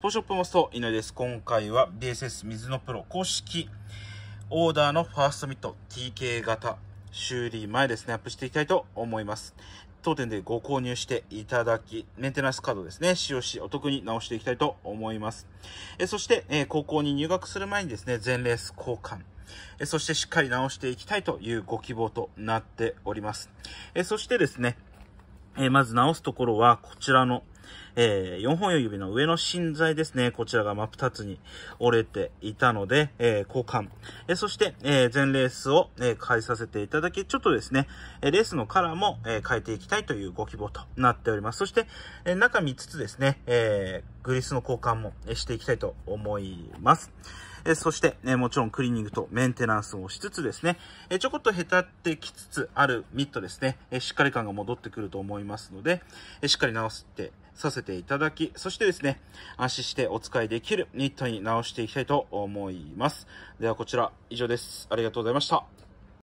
ポーショップモスト稲です。今回は BSS 水のプロ公式オーダーのファーストミット TK 型修理前ですね、アップしていきたいと思います。当店でご購入していただき、メンテナンスカードですね、使用しお得に直していきたいと思います。えそして、え高校に入学する前にですね、全レース交換。えそしてしっかり直していきたいというご希望となっております。えそしてですね、えまず直すところはこちらのえー、4本指の上の芯材ですね、こちらが真っ二つに折れていたので、えー、交換。えー、そして、えー、全レースを、えー、変えさせていただき、ちょっとですね、えレースのカラーも、え変えていきたいというご希望となっております。そして、え中見つつですね、えグリスの交換もしていきたいと思います。えそして、ね、もちろんクリーニングとメンテナンスをしつつですね、えちょこっとへたってきつつあるミットですね、えしっかり感が戻ってくると思いますので、えしっかり直って、させていただき、そしてですね、安心してお使いできるニットに直していきたいと思います。ではこちら以上です。ありがとうございました。